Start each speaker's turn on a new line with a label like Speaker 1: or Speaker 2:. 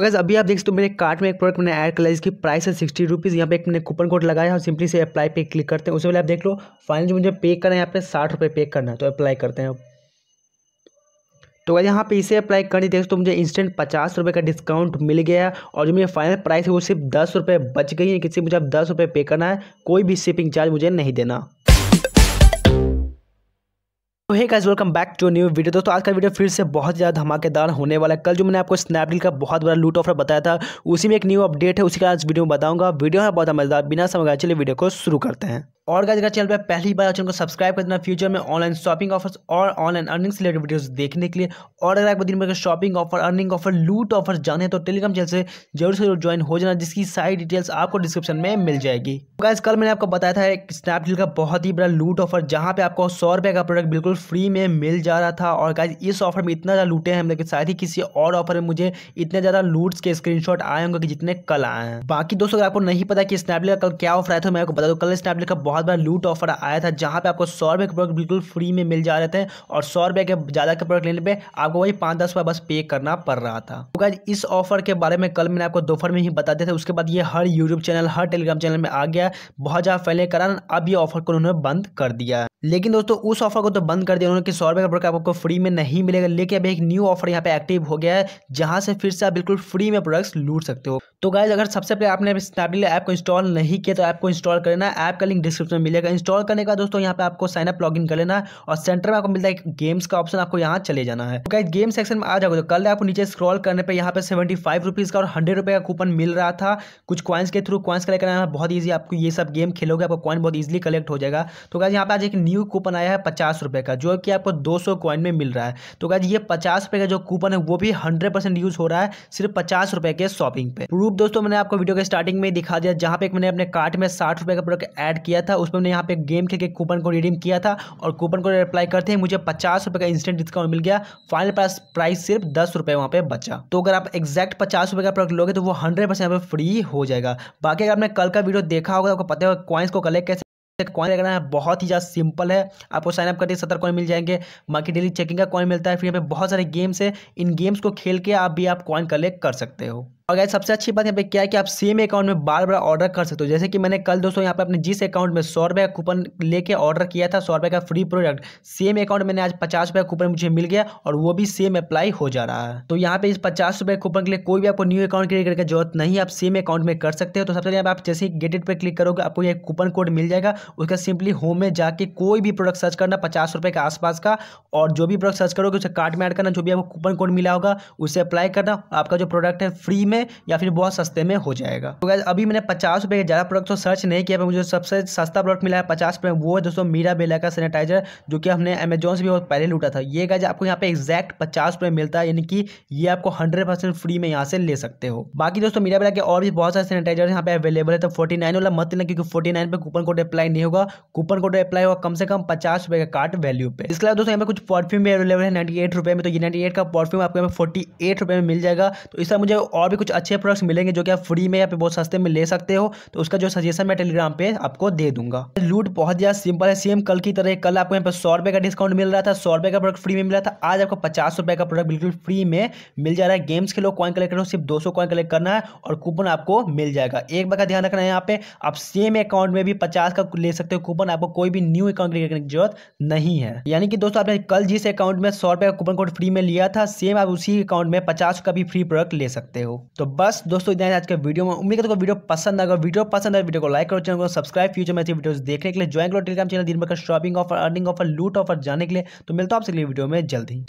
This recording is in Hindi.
Speaker 1: अगर अभी आप देख सकते हो मेरे कार्ट में एक प्रोडक्ट मैंने ऐड लिया जिसकी प्राइस है सिक्सटी रुपीज़ यहाँ पे एक मैंने कूपन कोड लगाया और सिंपली से अप्लाई पे क्लिक करते हैं उससे पहले आप देख लो फाइनल जो मुझे पे करना है यहाँ पे साठ रुपये पे करना है तो अप्लाई करते हैं तो अगर यहाँ पे इसे अप्लाई करनी देख तो मुझे इंस्टेंट पचास रुपये का डिस्काउंट मिल गया और जो मेरी फाइनल प्राइस है वो सिर्फ दस रुपये बच गई है किसी मुझे अब दस रुपये पे करना है कोई भी शिपिंग चार्ज मुझे नहीं देना hey guys welcome back to new video दोस्तों आज का वीडियो फिर से बहुत ज़्यादा धमाकेदार होने वाला है कल जो मैंने आपको स्नैपडील का बहुत बड़ा लूट ऑफर बताया था उसी में एक न्यू अपडेट है उसी का आज वीडियो में बताऊंगा वीडियो है बहुत मज़ेदार बिना समझ चलिए वीडियो को शुरू करते हैं और गाइज अगर चैनल पर पहली बार चैनल को सब्सक्राइब कर देना फ्यूचर में ऑनलाइन शॉपिंग ऑफर्स और ऑनलाइन अर्निंग से रिलेटेड वीडियोस देखने के लिए और अगर आपको दिन भर शॉपिंग ऑफर अर्निंग ऑफर लूट ऑफर जाने तो टेलीग्राम चैनल से जरूर से जरूर ज्वाइन हो जाना जिसकी सारी डिटेल्स आपको डिस्क्रिप्शन में मिल जाएगी गाइज तो कल मैंने आपको बताया था एक स्नैपडील का बहुत ही बड़ा लूट ऑफर जहाँ पे आपको सौ रुपये का प्रोडक्ट बिल्कुल फ्री में मिल जा रहा था और गाइज इस ऑफर में इतना ज़्यादा लूटे हैं लेकिन शायद ही किसी और ऑफर में मुझे इतने ज़्यादा लूट्स के स्क्रीनशॉट आए होंगे कि जितने कल आए हैं बाकी दोस्तों अगर आपको नहीं पता कि स्नैपडील का कल क्या ऑफर आया था मैं आपको बता दूँ कल स्नैपडील का बहुत बहुत बड़ा लूट ऑफर आया था जहाँ पे आपको सौ रुपये के प्रोडक्ट बिल्कुल फ्री में मिल जा रहे थे और सौ रुपये के ज़्यादा के प्रोडक्ट लेने पे आपको वही पाँच दस रुपये बस पे करना पड़ रहा था तो इस ऑफर के बारे में कल मैंने आपको दोपहर में ही बता दिया था उसके बाद ये हर यूट्यूब चैनल हर टेलीग्राम चैनल में आ गया बहुत ज़्यादा फैलने कारण अब ये ऑफर को उन्होंने बंद कर दिया लेकिन दोस्तों उस ऑफर को तो बंद कर दिया उन्होंने कि सौ रुपये का प्रोडक्ट आपको फ्री में नहीं मिलेगा लेकिन अभी एक न्यू ऑफर यहाँ पे एक्टिव हो गया है जहाँ से फिर से आप बिल्कुल फ्री में प्रोडक्ट्स लूट सकते हो तो गाइज अगर सबसे पहले आपने स्नैपडील ऐप को इंस्टॉल नहीं किया तो ऐप को इंस्टॉल कर लेना ऐप का लिंक डिस्क्रिप्शन में मिलेगा इंस्टॉल करने का दोस्तों यहाँ पे आपको साइन अप लॉगिन कर लेना और सेंटर में आपको मिलता है गेम्स का ऑप्शन आपको यहाँ चले जाना है तो गाइज गेम सेक्शन में आ जाओगे तो कल आपको नीचे स्क्रॉल करने पर यहाँ पे सेवेंटी फाइव रुपीज़ का और हंड्रेड रुपये का कूपन मिल रहा था कुछ कॉइन्स के थ्रू कॉइन्स कलेक्ट करना है बहुत ईजी आपको ये सब गेम खेलोगे आपको कॉइन बहुत ईजिली कलेक्ट हो जाएगा तो गाइज यहाँ पे आज एक न्यू कूपन आया है पचास रुपये का जो कि आपको दो सौ कॉइन में मिल रहा है तो गाइज ये पचास रुपये का जो कूपन है वो भी हंड्रेड परसेंट यूज़ हो रहा है सिर्फ पचास रुपये के शॉपिंग पर ग्रुप दोस्तों मैंने आपको वीडियो के स्टार्टिंग में दिखा दिया जहाँ पे मैंने अपने कार्ट में साठ रुपये का प्रोडक्ट ऐड किया था उसमें मैंने यहाँ पे गेम खेल के कूपन को रिडीम किया था और कूपन को अप्लाई करते ही मुझे पचास रुपये का इंस्टेंट डिस्काउंट मिल गया फाइनल प्राइस प्राइस सिर्फ दस रुपये वहाँ पर बचा तो अगर आप एक्जैक्ट पचास रुपये का प्रोडक्ट लोगे तो वो हंड्रेड परसेंट फ्री हो जाएगा बाकी अगर आपने कल का वीडियो देखा होगा तो आपको पता होगा कॉइन्स को कलेक्ट कैसे कॉइन लगाना है बहुत ही ज़्यादा सिंपल है आपको साइन अप करते सत्तर कॉइन मिल जाएंगे बाकी डेली चेकिंग का कॉइन मिलता है फिर यहाँ पे बहुत सारे गेम्स है इन गेम्स को खेल के आप भी आप कॉइन कलेक्ट कर सकते हो और गाइस सबसे अच्छी बात यहाँ पे क्या है कि आप सेम अकाउंट में बार बार ऑर्डर कर सकते हो जैसे कि मैंने कल दोस्तों यहाँ पे अपने जिस अकाउंट में सौ रुपये का कूपन लेके ऑर्डर किया था सौ रुपये का फ्री प्रोडक्ट सेम अकाउंट मैंने आज पचास रुपये का कूपन मुझे मिल गया और वो भी सेम अप्लाई हो जा रहा है तो यहाँ पे इस पचास रुपये कूपन के लिए कोई भी आपको न्यू अकाउंट क्रिएट करके जरूरत नहीं आप सेम अकाउंट में कर सकते हो तो सबसे आप जैसे ही गेटेड पर क्लिक करोगे आपको यह कूपन कोड मिल जाएगा उसका सिंपली होम में जाके कोई भी प्रोडक्ट सर्च करना पचास रुपये के आसपास का और जो भी प्रोडक्ट सर्च करोगे उसे कार्ड में एड करना जो भी आपको कूपन कोड मिला होगा उसे अप्लाई करना आपका जो प्रोडक्ट है फ्री में में या फिर बहुत सस्ते में हो जाएगा तो गैस अभी मैंने पचास रुपये के ज़्यादा प्रोडक्ट तो सर्च नहीं किया पर मुझे सबसे सस्ता प्रोडक्ट मिला है पचास रुपये वो है दोस्तों मीरा बेला का सैनिटाइजर जो कि हमने अमेजोन से भी बहुत पहले लूटा था ये गैज आपको यहाँ पे एक्जैक्ट पचास रुपये मिलता है यानी कि ये आपको हंड्रेड फ्री में यहाँ से ले सकते हो बाकी दोस्तों मीरा बेला के और भी बहुत सारे सैनिटाइजर यहाँ पे अवेलेबल है तो फोर्टी वाला मत लेना क्योंकि forty nine coupon code apply नहीं होगा कूपन कोड अप्लाई होगा कम से कम पचास रुपये का कार्ड वैल्यू पे इसके अलावा दोस्तों यहाँ पर कुछ परफ्यूम भी अवेलेबल है नाइन्टी में तो ये नाइन्टी का परफ्यूम आपको यहाँ पर फोर्टी में मिल जाएगा तो इसका मुझे और भी कुछ अच्छे प्रोडक्ट्स मिलेंगे जो कि आप फ्री में या फिर बहुत सस्ते में ले सकते हो तो उसका जो सजेशन मैं टेलीग्राम पे आपको दे दूंगा लूट बहुत ज़्यादा सिंपल है सेम कल की तरह कल आपको यहाँ पर सौ रुपये का डिस्काउंट मिल रहा था सौ रुपये का प्रोडक्ट फ्री में मिला था आज आपको पचास रुपये का प्रोडक्ट बिल्कुल फ्री में मिल जा रहा है गेम्स खेलो कॉइन कलेक्ट करो सिर्फ दो सौ कॉइन कलेक्ट करना है और कूपन आपको मिल जाएगा एक बार का ध्यान रखना है यहाँ पे आप सेम अकाउंट में भी पचास का ले सकते हो कूपन आपको कोई भी न्यू अकाउंट क्रिएट करने की जरूरत नहीं है यानी कि दोस्तों आपने कल जिस अकाउंट में सौ रुपए का कूपन कोड फ्री में लिया था सेम आप उसी अकाउंट में पचास का भी फ्री प्रोडक्ट ले सकते हो तो बस दोस्तों इतना आज का वीडियो में उम्मीद करता हूँ वीडियो पसंद आएगा वीडियो पसंद है तो वीडियो को लाइक करो चैनल को सब्सक्राइब फ्यूचर में वीडियो देखने के लिए ज्वाइन करो टेलीग्राम चैनल दिन भर शॉपिंग ऑफर अर्निंग ऑफर लूट ऑफर जाने के लिए तो मिलता हूँ आपसे वीडियो में जल्दी